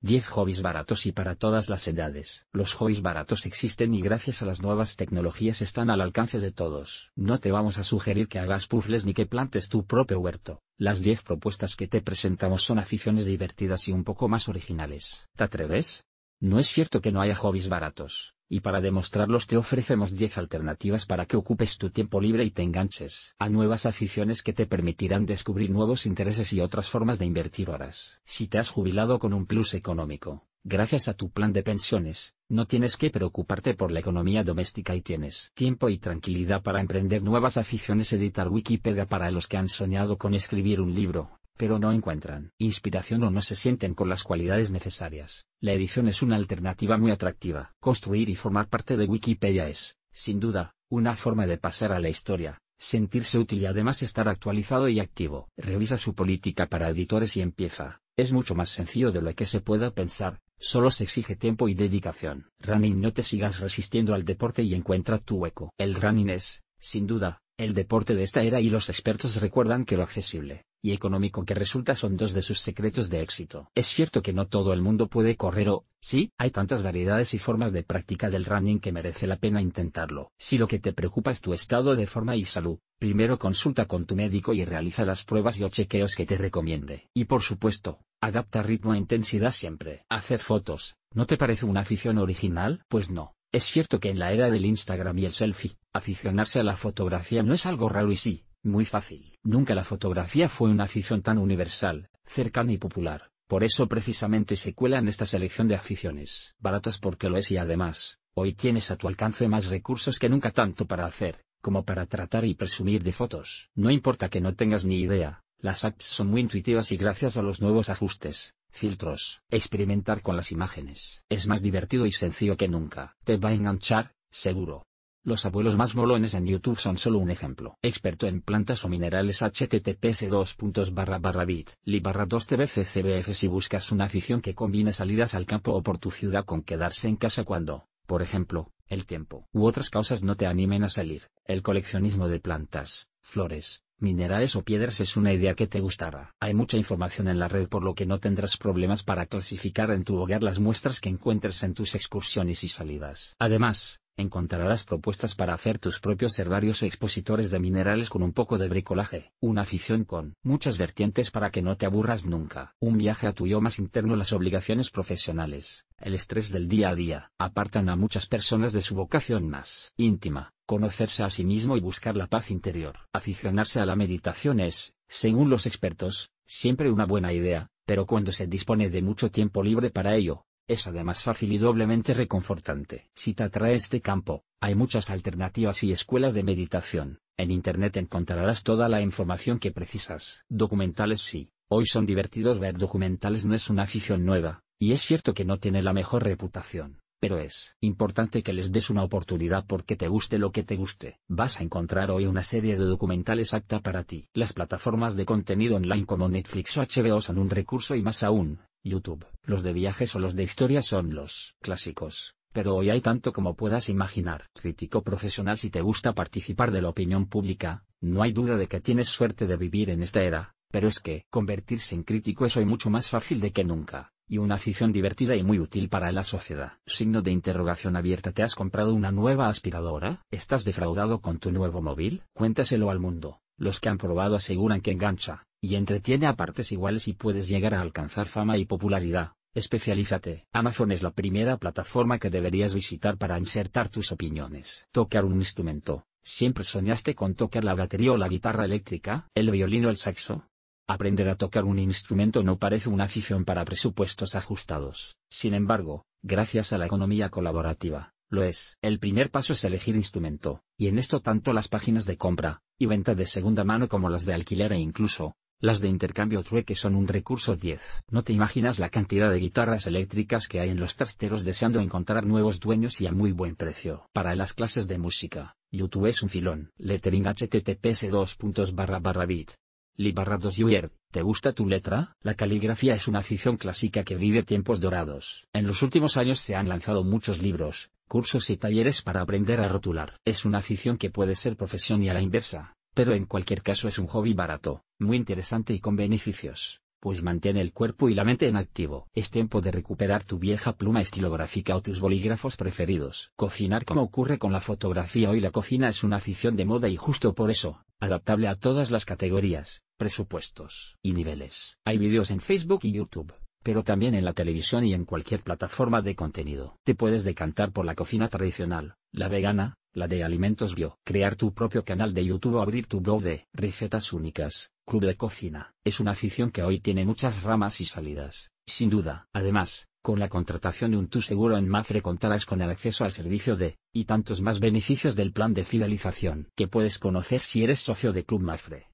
10 hobbies baratos y para todas las edades. Los hobbies baratos existen y gracias a las nuevas tecnologías están al alcance de todos. No te vamos a sugerir que hagas puzzles ni que plantes tu propio huerto. Las 10 propuestas que te presentamos son aficiones divertidas y un poco más originales. ¿Te atreves? No es cierto que no haya hobbies baratos. Y para demostrarlos te ofrecemos 10 alternativas para que ocupes tu tiempo libre y te enganches a nuevas aficiones que te permitirán descubrir nuevos intereses y otras formas de invertir horas. Si te has jubilado con un plus económico, gracias a tu plan de pensiones, no tienes que preocuparte por la economía doméstica y tienes tiempo y tranquilidad para emprender nuevas aficiones, editar Wikipedia para los que han soñado con escribir un libro, pero no encuentran inspiración o no se sienten con las cualidades necesarias, la edición es una alternativa muy atractiva. Construir y formar parte de Wikipedia es, sin duda, una forma de pasar a la historia, sentirse útil y además estar actualizado y activo. Revisa su política para editores y empieza. Es mucho más sencillo de lo que se pueda pensar, solo se exige tiempo y dedicación. Running no te sigas resistiendo al deporte y encuentra tu hueco. El running es, sin duda, el deporte de esta era y los expertos recuerdan que lo accesible, y económico que resulta son dos de sus secretos de éxito. Es cierto que no todo el mundo puede correr o, sí, hay tantas variedades y formas de práctica del running que merece la pena intentarlo. Si lo que te preocupa es tu estado de forma y salud, primero consulta con tu médico y realiza las pruebas y o chequeos que te recomiende. Y por supuesto, adapta ritmo e intensidad siempre. Hacer fotos, ¿no te parece una afición original? Pues no. Es cierto que en la era del Instagram y el selfie, aficionarse a la fotografía no es algo raro y sí, muy fácil. Nunca la fotografía fue una afición tan universal, cercana y popular. Por eso precisamente se cuela en esta selección de aficiones. Baratas porque lo es y además, hoy tienes a tu alcance más recursos que nunca tanto para hacer, como para tratar y presumir de fotos. No importa que no tengas ni idea, las apps son muy intuitivas y gracias a los nuevos ajustes, filtros, experimentar con las imágenes. Es más divertido y sencillo que nunca. Te va a enganchar, seguro. Los abuelos más molones en YouTube son solo un ejemplo. Experto en plantas o minerales https 2 barra li barra 2 tbccbf si buscas una afición que combine salidas al campo o por tu ciudad con quedarse en casa cuando, por ejemplo, el tiempo u otras causas no te animen a salir. El coleccionismo de plantas, flores, minerales o piedras es una idea que te gustará. Hay mucha información en la red por lo que no tendrás problemas para clasificar en tu hogar las muestras que encuentres en tus excursiones y salidas. Además, encontrarás propuestas para hacer tus propios herbarios o expositores de minerales con un poco de bricolaje. Una afición con muchas vertientes para que no te aburras nunca. Un viaje a tu yo más interno, las obligaciones profesionales, el estrés del día a día, apartan a muchas personas de su vocación más íntima. Conocerse a sí mismo y buscar la paz interior. Aficionarse a la meditación es, según los expertos, siempre una buena idea, pero cuando se dispone de mucho tiempo libre para ello, es además fácil y doblemente reconfortante. Si te atrae este campo, hay muchas alternativas y escuelas de meditación. En Internet encontrarás toda la información que precisas. Documentales sí, hoy son divertidos ver documentales no es una afición nueva, y es cierto que no tiene la mejor reputación, pero es importante que les des una oportunidad porque te guste lo que te guste. Vas a encontrar hoy una serie de documentales apta para ti. Las plataformas de contenido online como Netflix o HBO son un recurso y más aún, YouTube. Los de viajes o los de historia son los clásicos, pero hoy hay tanto como puedas imaginar. Crítico profesional si te gusta participar de la opinión pública, no hay duda de que tienes suerte de vivir en esta era, pero es que convertirse en crítico es hoy mucho más fácil de que nunca, y una afición divertida y muy útil para la sociedad. Signo de interrogación abierta ¿Te has comprado una nueva aspiradora? ¿Estás defraudado con tu nuevo móvil? Cuéntaselo al mundo. Los que han probado aseguran que engancha y entretiene a partes iguales y puedes llegar a alcanzar fama y popularidad. Especialízate. Amazon es la primera plataforma que deberías visitar para insertar tus opiniones. Tocar un instrumento. ¿Siempre soñaste con tocar la batería o la guitarra eléctrica? ¿El violín o el saxo? Aprender a tocar un instrumento no parece una afición para presupuestos ajustados. Sin embargo, gracias a la economía colaborativa, lo es. El primer paso es elegir instrumento, y en esto tanto las páginas de compra y venta de segunda mano como las de alquiler e incluso las de intercambio trueque son un recurso 10. No te imaginas la cantidad de guitarras eléctricas que hay en los trasteros deseando encontrar nuevos dueños y a muy buen precio. Para las clases de música, YouTube es un filón. Lettering https 2 barra bit. Li barra 2 ¿Te gusta tu letra? La caligrafía es una afición clásica que vive tiempos dorados. En los últimos años se han lanzado muchos libros, cursos y talleres para aprender a rotular. Es una afición que puede ser profesión y a la inversa pero en cualquier caso es un hobby barato, muy interesante y con beneficios, pues mantiene el cuerpo y la mente en activo. Es tiempo de recuperar tu vieja pluma estilográfica o tus bolígrafos preferidos. Cocinar como ocurre con la fotografía hoy la cocina es una afición de moda y justo por eso, adaptable a todas las categorías, presupuestos y niveles. Hay vídeos en Facebook y YouTube pero también en la televisión y en cualquier plataforma de contenido. Te puedes decantar por la cocina tradicional, la vegana, la de alimentos bio, crear tu propio canal de YouTube o abrir tu blog de recetas únicas, club de cocina, es una afición que hoy tiene muchas ramas y salidas, sin duda. Además, con la contratación de un tu seguro en Mafre contarás con el acceso al servicio de, y tantos más beneficios del plan de fidelización que puedes conocer si eres socio de Club Mafre.